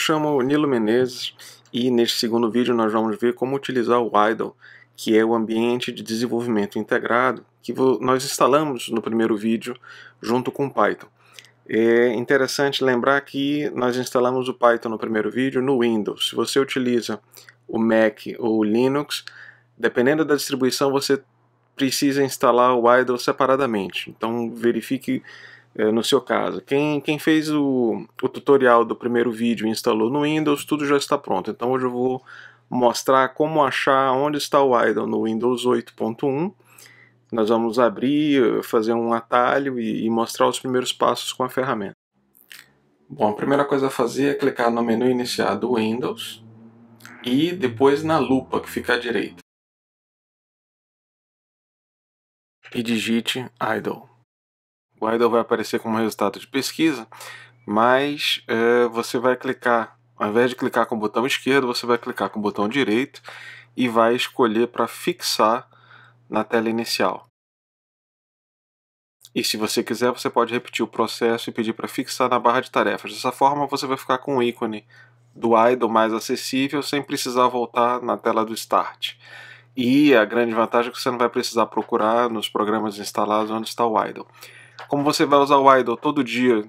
chamo Nilo Menezes e neste segundo vídeo nós vamos ver como utilizar o IDLE, que é o ambiente de desenvolvimento integrado que nós instalamos no primeiro vídeo junto com o Python. É interessante lembrar que nós instalamos o Python no primeiro vídeo no Windows. Se você utiliza o Mac ou o Linux, dependendo da distribuição você precisa instalar o IDLE separadamente. Então verifique eh, no seu caso. Quem, quem fez o, o tutorial do primeiro vídeo e instalou no Windows, tudo já está pronto. Então hoje eu vou mostrar como achar onde está o idle no Windows 8.1. Nós vamos abrir, fazer um atalho e, e mostrar os primeiros passos com a ferramenta. Bom, a primeira coisa a fazer é clicar no menu iniciar do Windows e depois na lupa que fica à direita. E digite idle. O Idle vai aparecer como resultado de pesquisa, mas é, você vai clicar, ao invés de clicar com o botão esquerdo, você vai clicar com o botão direito e vai escolher para fixar na tela inicial. E se você quiser, você pode repetir o processo e pedir para fixar na barra de tarefas. Dessa forma, você vai ficar com o ícone do idle mais acessível sem precisar voltar na tela do Start. E a grande vantagem é que você não vai precisar procurar nos programas instalados onde está o idle. Como você vai usar o idle todo dia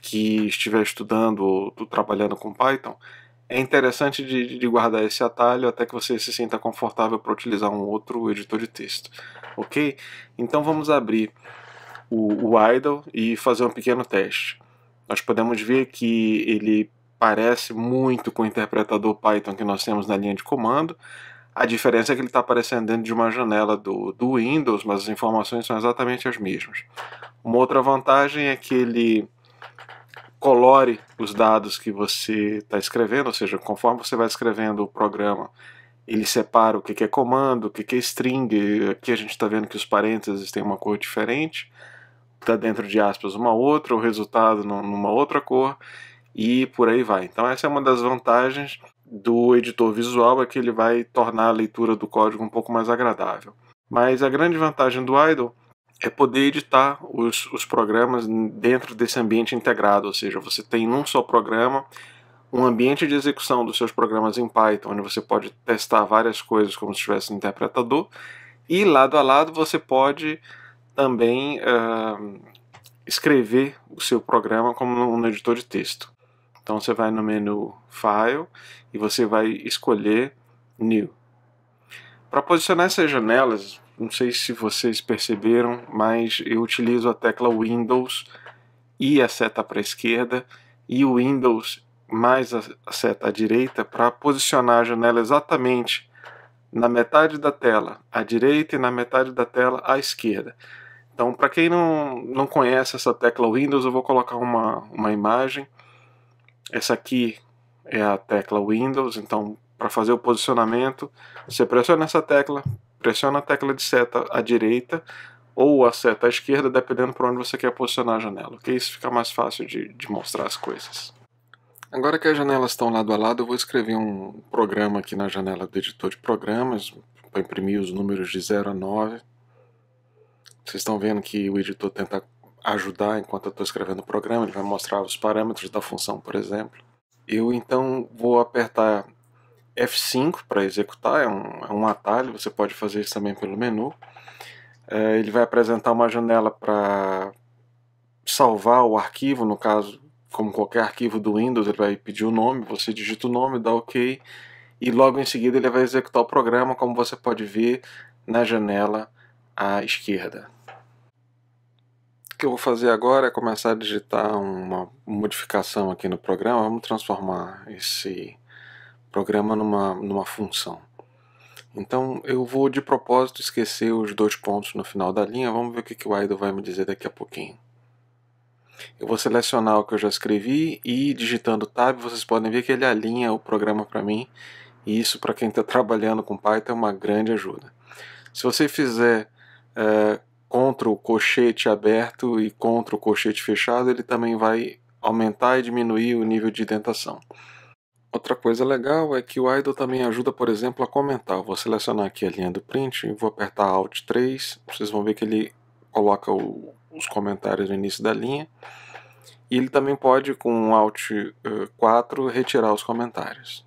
que estiver estudando ou trabalhando com Python, é interessante de, de, guardar esse atalho até que você se sinta confortável para utilizar um outro editor de texto, ok? Então vamos abrir o, o idle e fazer um pequeno teste. Nós podemos ver que ele parece muito com o interpretador Python que nós temos na linha de comando, a diferença é que ele está aparecendo dentro de uma janela do, do Windows, mas as informações são exatamente as mesmas. Uma outra vantagem é que ele colore os dados que você está escrevendo, ou seja, conforme você vai escrevendo o programa, ele separa o que é comando, o que é string. Aqui a gente está vendo que os parênteses têm uma cor diferente, está dentro de aspas uma outra, o resultado numa outra cor e por aí vai. Então, essa é uma das vantagens do editor visual é que ele vai tornar a leitura do código um pouco mais agradável. Mas a grande vantagem do Idle é poder editar os, os programas dentro desse ambiente integrado, ou seja, você tem num só programa um ambiente de execução dos seus programas em Python, onde você pode testar várias coisas como se estivesse no um interpretador, e lado a lado você pode também uh, escrever o seu programa como um editor de texto. Então você vai no menu File e você vai escolher New. Para posicionar essas janelas, não sei se vocês perceberam, mas eu utilizo a tecla Windows e a seta para a esquerda e o Windows mais a seta à direita para posicionar a janela exatamente na metade da tela à direita e na metade da tela à esquerda. Então, para quem não, não conhece essa tecla Windows, eu vou colocar uma, uma imagem essa aqui é a tecla Windows, então para fazer o posicionamento, você pressiona essa tecla, pressiona a tecla de seta à direita ou a seta à esquerda, dependendo para onde você quer posicionar a janela, ok? Isso fica mais fácil de, de mostrar as coisas. Agora que as janelas estão lado a lado, eu vou escrever um programa aqui na janela do editor de programas, para imprimir os números de 0 a 9. Vocês estão vendo que o editor tenta ajudar enquanto eu estou escrevendo o programa, ele vai mostrar os parâmetros da função, por exemplo. Eu então vou apertar F5 para executar, é um, é um, atalho, você pode fazer isso também pelo menu. É, ele vai apresentar uma janela para salvar o arquivo, no caso, como qualquer arquivo do Windows, ele vai pedir o nome, você digita o nome, dá OK, e logo em seguida ele vai executar o programa, como você pode ver na janela à esquerda que eu vou fazer agora é começar a digitar uma modificação aqui no programa. Vamos transformar esse programa numa, numa função. Então eu vou de propósito esquecer os dois pontos no final da linha. Vamos ver o que, que o IDLE vai me dizer daqui a pouquinho. Eu vou selecionar o que eu já escrevi e digitando Tab vocês podem ver que ele alinha o programa para mim. E isso para quem está trabalhando com Python é uma grande ajuda. Se você fizer uh, contra o colchete aberto e contra o colchete fechado, ele também vai aumentar e diminuir o nível de dentação. Outra coisa legal é que o idle também ajuda, por exemplo, a comentar. Eu vou selecionar aqui a linha do print, vou apertar Alt 3, vocês vão ver que ele coloca o, os comentários no início da linha. E ele também pode, com Alt 4, eh, retirar os comentários.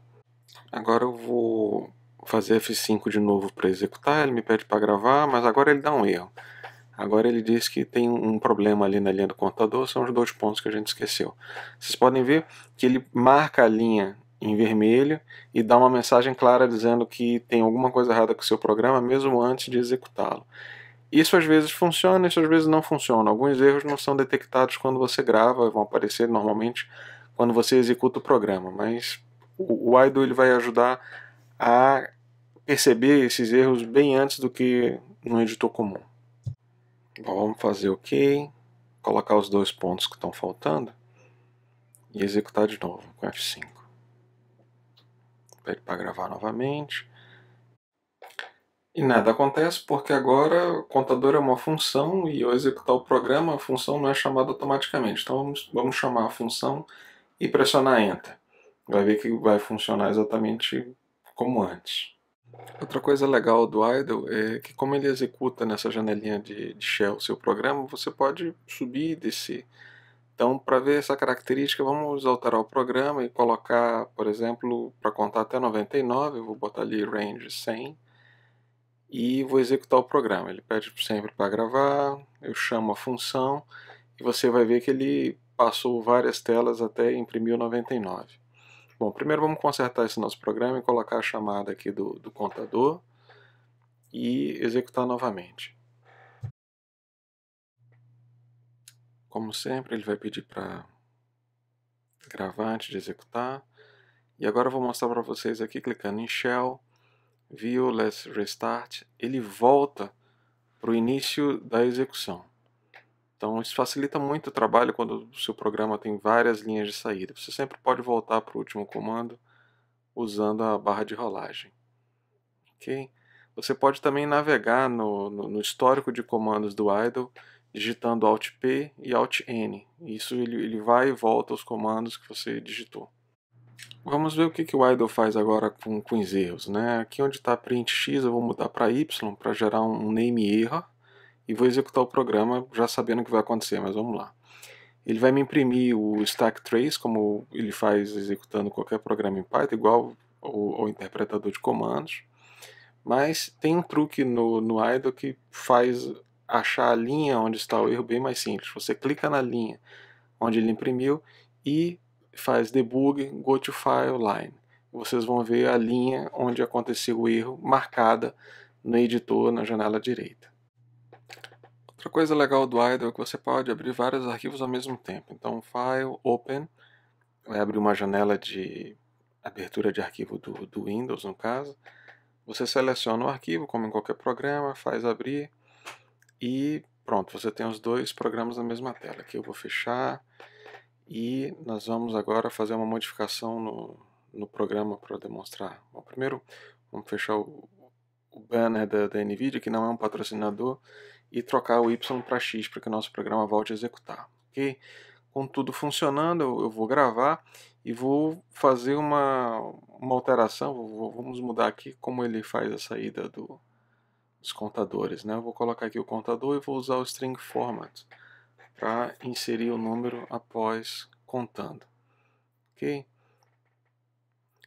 Agora eu vou fazer F5 de novo para executar, ele me pede para gravar, mas agora ele dá um erro. Agora ele diz que tem um problema ali na linha do contador, são os dois pontos que a gente esqueceu. Vocês podem ver que ele marca a linha em vermelho e dá uma mensagem clara dizendo que tem alguma coisa errada com o seu programa mesmo antes de executá-lo. Isso às vezes funciona, isso às vezes não funciona. Alguns erros não são detectados quando você grava, vão aparecer normalmente quando você executa o programa, mas o, o IDO ele vai ajudar a perceber esses erros bem antes do que no editor comum vamos fazer OK, colocar os dois pontos que estão faltando e executar de novo com F5. Pede para gravar novamente. E nada acontece porque agora o contador é uma função e ao executar o programa a função não é chamada automaticamente. Então vamos, vamos chamar a função e pressionar Enter. Vai ver que vai funcionar exatamente como antes. Outra coisa legal do idle é que como ele executa nessa janelinha de, de shell o seu programa, você pode subir e descer. Então, para ver essa característica, vamos alterar o programa e colocar, por exemplo, para contar até 99, eu vou botar ali range 100 e vou executar o programa. Ele pede sempre para gravar, eu chamo a função e você vai ver que ele passou várias telas até imprimiu 99. Bom, primeiro vamos consertar esse nosso programa e colocar a chamada aqui do, do contador e executar novamente. Como sempre, ele vai pedir para gravar antes de executar. E agora eu vou mostrar para vocês aqui, clicando em Shell, View, Let's Restart, ele volta para o início da execução. Então, isso facilita muito o trabalho quando o seu programa tem várias linhas de saída. Você sempre pode voltar para o último comando usando a barra de rolagem. Okay? Você pode também navegar no, no, no histórico de comandos do idle digitando Alt P e Alt N. Isso ele, ele vai e volta os comandos que você digitou. Vamos ver o que, que o idle faz agora com, com os erros. Né? Aqui onde está print x eu vou mudar para y para gerar um name error e vou executar o programa já sabendo o que vai acontecer, mas vamos lá. Ele vai me imprimir o stack trace, como ele faz executando qualquer programa em Python, igual ao, ao interpretador de comandos. Mas tem um truque no, no IDLE que faz achar a linha onde está o erro bem mais simples. Você clica na linha onde ele imprimiu e faz debug go to file line. Vocês vão ver a linha onde aconteceu o erro marcada no editor na janela direita. Outra coisa legal do IDLE é que você pode abrir vários arquivos ao mesmo tempo. Então, File, Open, vai abrir uma janela de abertura de arquivo do, do Windows, no caso. Você seleciona o arquivo, como em qualquer programa, faz abrir e pronto, você tem os dois programas na mesma tela. Aqui eu vou fechar e nós vamos agora fazer uma modificação no, no programa para demonstrar. Bom, primeiro vamos fechar o, o banner da, da NVIDIA, que não é um patrocinador, e trocar o y para x para que o nosso programa volte a executar. Ok? Com tudo funcionando, eu, vou gravar e vou fazer uma, uma alteração. vamos mudar aqui como ele faz a saída do, dos contadores. Né? Eu vou colocar aqui o contador e vou usar o string format para inserir o número após contando. ok?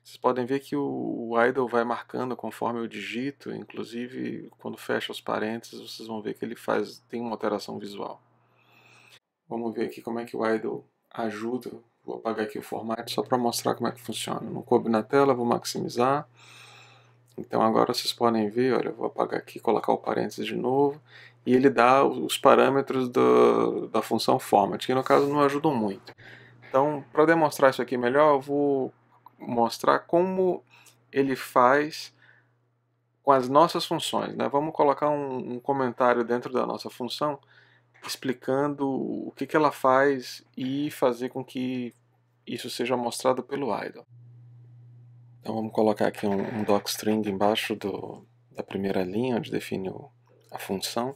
Vocês podem ver que o, o idle vai marcando conforme eu digito, inclusive quando fecha os parênteses, vocês vão ver que ele faz tem uma alteração visual. Vamos ver aqui como é que o idle ajuda. Vou apagar aqui o formato só para mostrar como é que funciona. Não coube na tela, vou maximizar. Então agora vocês podem ver, olha, vou apagar aqui, colocar o parênteses de novo, e ele dá os parâmetros do, da função format, que no caso não ajudam muito. Então, para demonstrar isso aqui melhor, eu vou mostrar como ele faz com as nossas funções. Né? Vamos colocar um, um comentário dentro da nossa função explicando o que, que ela faz e fazer com que isso seja mostrado pelo idle. Então vamos colocar aqui um, um docstring embaixo do, da primeira linha, onde define o, a função.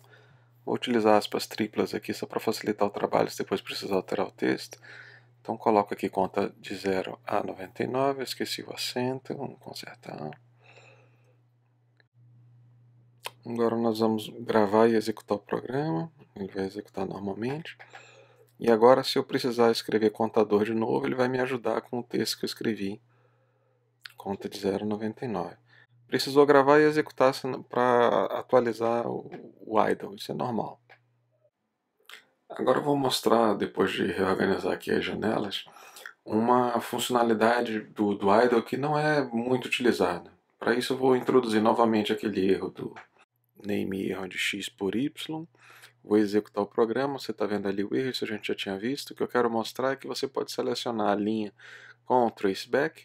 Vou utilizar aspas triplas aqui só para facilitar o trabalho se depois precisar alterar o texto. Então coloco aqui conta de 0 a 99, esqueci o acento, vamos consertar. Agora nós vamos gravar e executar o programa, ele vai executar normalmente. E agora se eu precisar escrever contador de novo, ele vai me ajudar com o texto que eu escrevi, conta de 0 a 99. Precisou gravar e executar para atualizar o idle, isso é normal. Agora eu vou mostrar, depois de reorganizar aqui as janelas, uma funcionalidade do, do idle que não é muito utilizada. Para isso eu vou introduzir novamente aquele erro do name erro de x por y. Vou executar o programa, você está vendo ali o erro, isso a gente já tinha visto. O que eu quero mostrar é que você pode selecionar a linha com o traceback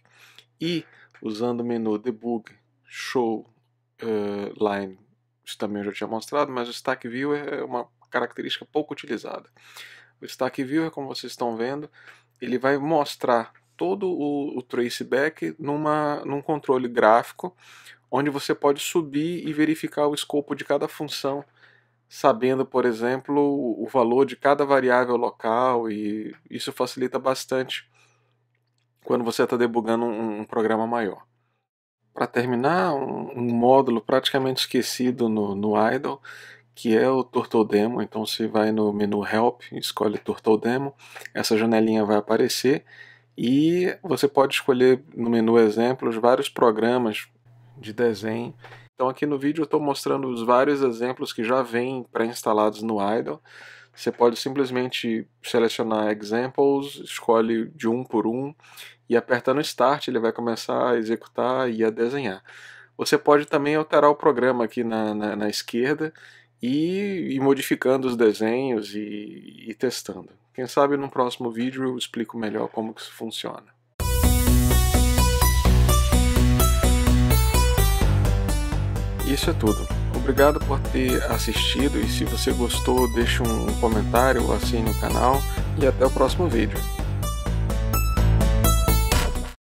e, usando o menu debug, show, uh, line, isso também eu já tinha mostrado, mas o stack view é uma característica pouco utilizada. O Stack Viewer, é como vocês estão vendo, ele vai mostrar todo o, o traceback numa, num controle gráfico, onde você pode subir e verificar o escopo de cada função, sabendo, por exemplo, o, o valor de cada variável local, e isso facilita bastante quando você está debugando um, um, programa maior. Para terminar, um, um, módulo praticamente esquecido no, no IDLE, que é o Turtle Demo. Então você vai no menu Help, escolhe Turtle Demo, essa janelinha vai aparecer e você pode escolher no menu Exemplos vários programas de desenho. Então aqui no vídeo eu estou mostrando os vários exemplos que já vêm pré-instalados no Idle. Você pode simplesmente selecionar Examples, escolhe de um por um e apertando Start ele vai começar a executar e a desenhar. Você pode também alterar o programa aqui na, na, na esquerda e, e modificando os desenhos e, e testando. Quem sabe no próximo vídeo eu explico melhor como que isso funciona. Isso é tudo. Obrigado por ter assistido e se você gostou, deixe um comentário, assine o canal e até o próximo vídeo.